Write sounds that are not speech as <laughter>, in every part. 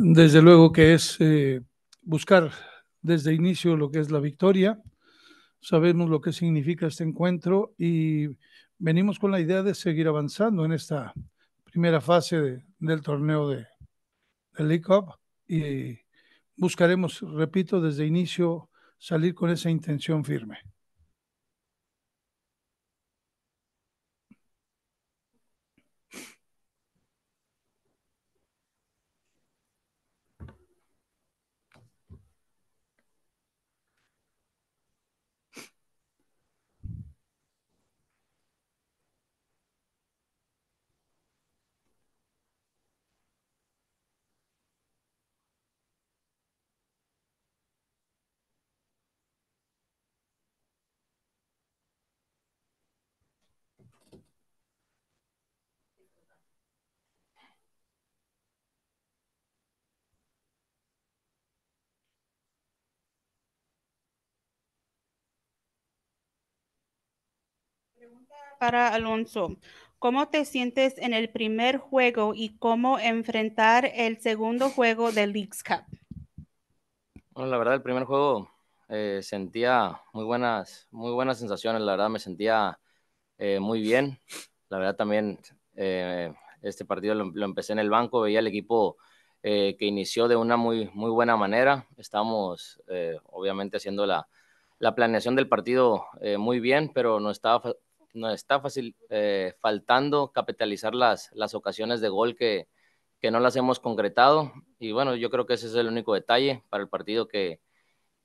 Desde luego que es eh, buscar desde inicio lo que es la victoria. Sabemos lo que significa este encuentro y venimos con la idea de seguir avanzando en esta primera fase del torneo de, de League Cup y buscaremos, repito, desde inicio salir con esa intención firme. para Alonso. ¿Cómo te sientes en el primer juego y cómo enfrentar el segundo juego del Leagues Cup? Bueno, la verdad, el primer juego eh, sentía muy buenas, muy buenas sensaciones. La verdad, me sentía eh, muy bien. La verdad, también eh, este partido lo, empecé en el banco. Veía el equipo que inició de una muy, muy buena manera. Estamos, obviamente, haciendo la, la planeación del partido muy bien, pero no estaba nos está fácil eh, faltando capitalizar las, las ocasiones de gol que, que no las hemos concretado. Y bueno, yo creo que ese es el único detalle para el partido que,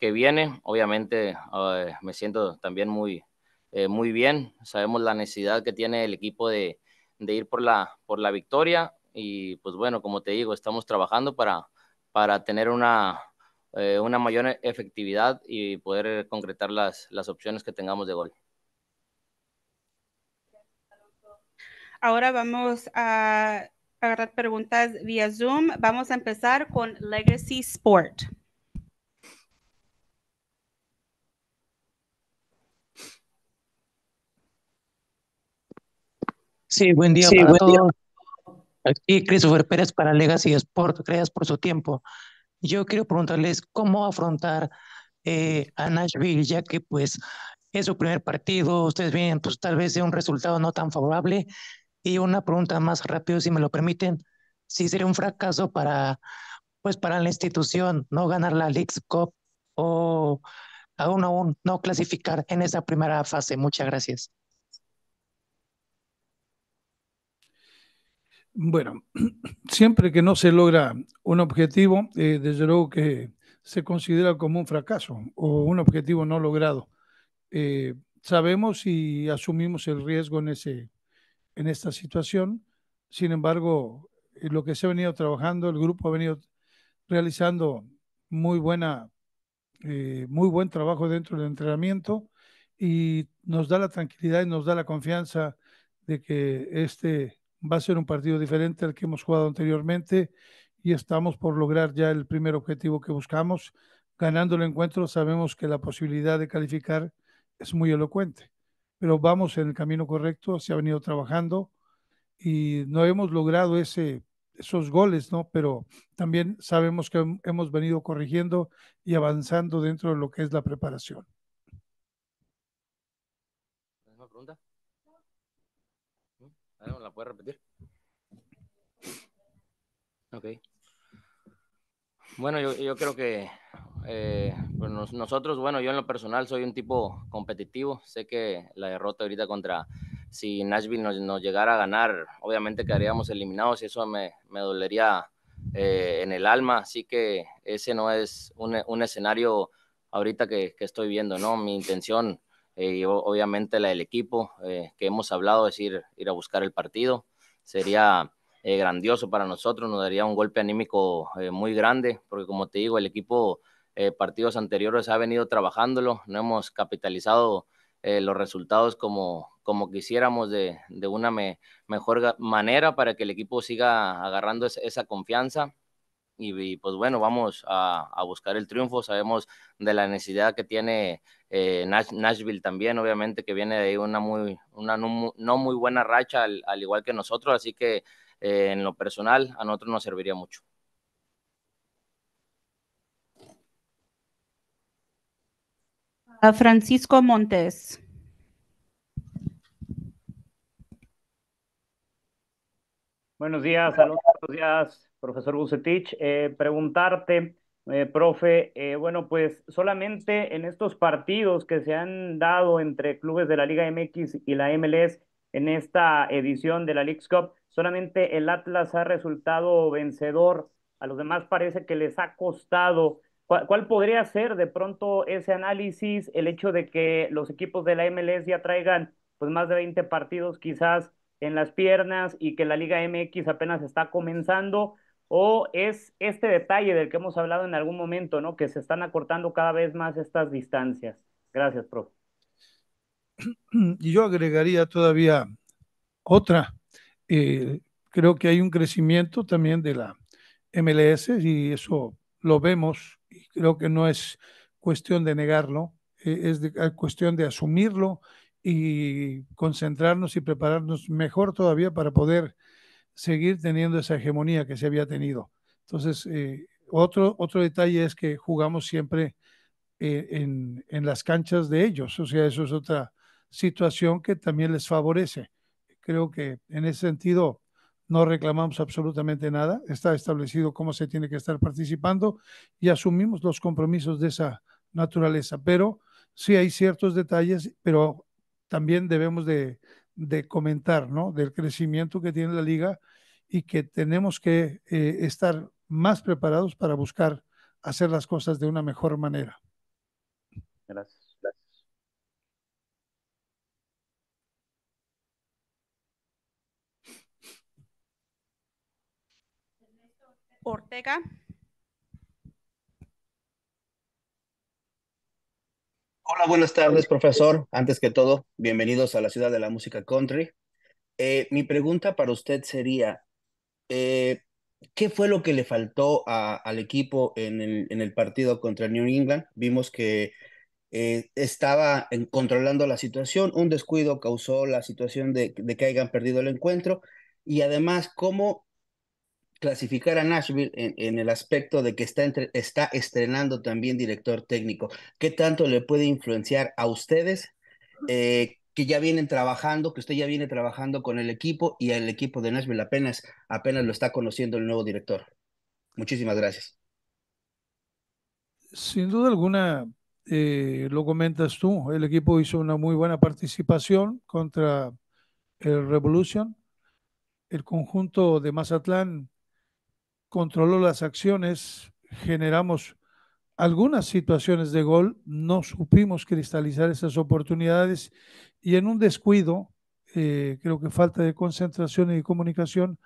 viene. Obviamente eh, me siento también muy, eh, muy bien. Sabemos la necesidad que tiene el equipo de, ir por la, por la victoria. Y pues bueno, como te digo, estamos trabajando para, para tener una, una mayor efectividad y poder concretar las opciones que tengamos de gol. Ahora vamos a agarrar preguntas vía Zoom. Vamos a empezar con Legacy Sport. Sí, buen día buen todos. Aquí Christopher Pérez para Legacy Sport. Gracias por su tiempo. Yo quiero preguntarles cómo afrontar eh, a Nashville, ya que pues es su primer partido, ustedes vienen pues tal vez de un resultado no tan favorable y una pregunta más rápido, si me lo permiten. Si sería un fracaso para, pues, para la institución no ganar la Leagues o aún aún no clasificar en esa primera fase. Muchas gracias. Bueno, <clears throat> siempre que no se logra un objetivo, eh, desde luego que se considera como un fracaso o un objetivo no logrado. Eh, sabemos y asumimos el riesgo en ese, en esta situación. Sin embargo, eh, lo que se ha venido trabajando, el grupo ha venido realizando muy buena, eh, muy buen trabajo dentro del entrenamiento y nos da la tranquilidad y nos da la confianza de que este va a ser un partido diferente al que hemos jugado anteriormente y estamos por lograr ya el primer objetivo que buscamos. Ganando el encuentro sabemos que la posibilidad de calificar es muy elocuente pero vamos en el camino correcto, se ha venido trabajando y no hemos logrado ese, esos goles, ¿no? Pero también sabemos que hemos venido corrigiendo y avanzando dentro de lo que es la preparación. ¿La pregunta? ¿La puedes repetir? Ok. Bueno, yo, yo creo que eh, pues nosotros, bueno, yo en lo personal soy un tipo competitivo. Sé que la derrota ahorita contra, si Nashville nos, llegara a ganar, obviamente quedaríamos eliminados y eso me, dolería eh, en el alma. Así que ese no es un, escenario ahorita que, estoy viendo, ¿no? Mi intención eh, y obviamente la del equipo que hemos hablado es ir, ir a buscar el partido. Sería... grandioso para nosotros, nos daría un golpe anímico muy grande, porque como te digo, el equipo eh, partidos anteriores ha venido trabajándolo, no hemos capitalizado eh, los resultados como, como quisiéramos de, una mejor manera para que el equipo siga agarrando esa confianza. Y, pues bueno, vamos a, buscar el triunfo. Sabemos de la necesidad que tiene eh, Nashville también, obviamente que viene de ahí una, muy, una no, muy buena racha, al, igual que nosotros, así que en lo personal a nosotros nos serviría mucho. Francisco Montes. Buenos días, saludos, buenos días, profesor Bucetich. Eh, preguntarte, eh, profe, eh, bueno, pues solamente en estos partidos que se han dado entre clubes de la Liga MX y la MLS en esta edición de la League Cup, solamente el Atlas ha resultado vencedor. A los demás parece que les ha costado ¿Cuál, podría ser de pronto ese análisis, el hecho de que los equipos de la MLS ya traigan pues más de 20 partidos quizás en las piernas y que la Liga MX apenas está comenzando? ¿O es este detalle del que hemos hablado en algún momento, ¿no? que se están acortando cada vez más estas distancias? Gracias, profe. <clears throat> Y yo agregaría todavía otra. Eh, creo que hay un crecimiento también de la MLS y eso lo vemos creo que no es cuestión de negarlo, eh, es cuestión de asumirlo y concentrarnos y prepararnos mejor todavía para poder seguir teniendo esa hegemonía que se había tenido. Entonces, eh, otro, otro detalle es que jugamos siempre eh, en, en, las canchas de ellos, o sea, eso es otra situación que también les favorece. Creo que en ese sentido no reclamamos absolutamente nada, está establecido cómo se tiene que estar participando y asumimos los compromisos de esa naturaleza, pero sí hay ciertos detalles, pero también debemos de, comentar, ¿no? Del crecimiento que tiene la liga y que tenemos que eh, estar más preparados para buscar hacer las cosas de una mejor manera. Gracias. Ortega. Hola, buenas tardes, profesor. Antes que todo, bienvenidos a la ciudad de la música country. Eh, mi pregunta para usted sería, eh, ¿qué fue lo que le faltó al equipo en el, partido contra New England? Vimos que eh, estaba controlando la situación, un descuido causó la situación de que hayan perdido el encuentro y además cómo clasificar a Nashville en, el aspecto de que está, está estrenando también director técnico. ¿Qué tanto le puede influenciar a ustedes eh, que ya vienen trabajando, que usted ya viene trabajando con el equipo y el equipo de Nashville apenas, apenas lo está conociendo el nuevo director? Muchísimas gracias. Sin duda alguna, eh, lo comentas tú, el equipo hizo una muy buena participación contra el Revolution. El conjunto de Mazatlán controló las acciones, generamos algunas situaciones de gol, no supimos cristalizar esas oportunidades y en un descuido, eh, creo que falta de concentración y comunicación,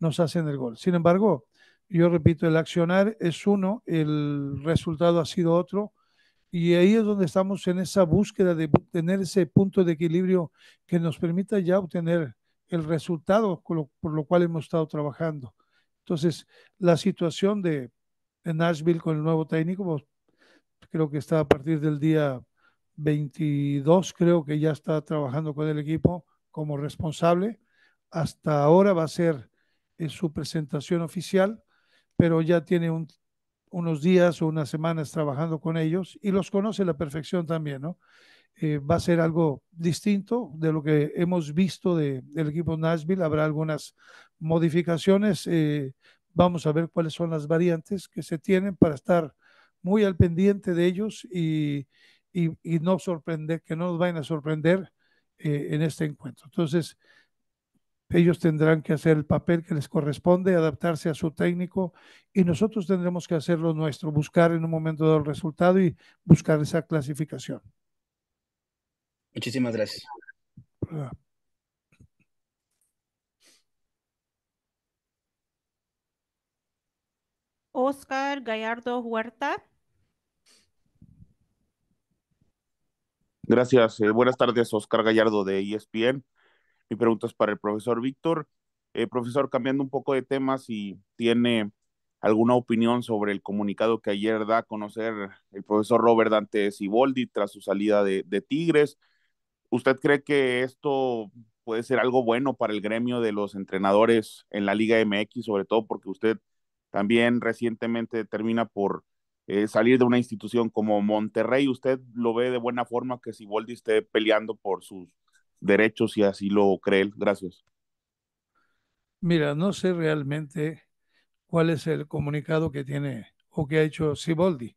nos hacen el gol. Sin embargo, yo repito, el accionar es uno, el resultado ha sido otro. Y ahí es donde estamos en esa búsqueda de tener ese punto de equilibrio que nos permita ya obtener el resultado por lo cual hemos estado trabajando. Entonces, la situación de, Nashville con el nuevo técnico, pues, creo que está a partir del día 22, creo que ya está trabajando con el equipo como responsable. Hasta ahora va a ser eh, su presentación oficial, pero ya tiene unos días o unas semanas trabajando con ellos y los conoce a la perfección también, ¿no? Eh, va a ser algo distinto de lo que hemos visto del equipo Nashville. Habrá algunas modificaciones. Eh, vamos a ver cuáles son las variantes que se tienen para estar muy al pendiente de ellos y, no sorprender, que no nos vayan a sorprender eh, en este encuentro. Entonces, ellos tendrán que hacer el papel que les corresponde, adaptarse a su técnico y nosotros tendremos que hacer lo nuestro, buscar en un momento dado el resultado y buscar esa clasificación. Muchísimas gracias. Oscar Gallardo Huerta. Gracias. Eh, buenas tardes, Oscar Gallardo de ESPN. Mi pregunta es para el profesor Víctor. Eh, profesor, cambiando un poco de tema, si tiene alguna opinión sobre el comunicado que ayer da a conocer el profesor Robert Dante Siboldi tras su salida de Tigres ¿Usted cree que esto puede ser algo bueno para el gremio de los entrenadores en la Liga MX, sobre todo porque usted también recientemente termina por eh, salir de una institución como Monterrey? ¿Usted lo ve de buena forma que Siboldi esté peleando por sus derechos y así lo cree él? Gracias. Mira, no sé realmente cuál es el comunicado que tiene o que ha hecho Siboldi.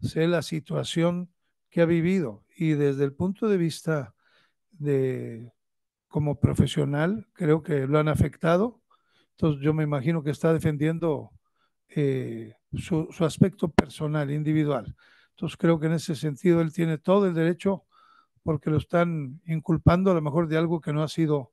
Sé la situación que ha vivido y desde el punto de vista de, como profesional, creo que lo han afectado. Entonces yo me imagino que está defendiendo eh, su, aspecto personal, individual. Entonces creo que en ese sentido él tiene todo el derecho porque lo están inculpando a lo mejor de algo que no ha sido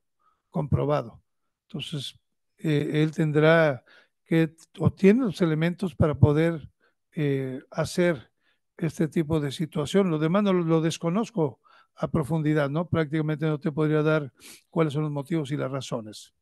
comprobado. Entonces eh, él tendrá que, obtiene los elementos para poder eh, hacer este tipo de situación. Lo demás no lo desconozco a profundidad, ¿no? Prácticamente no te podría dar cuáles son los motivos y las razones.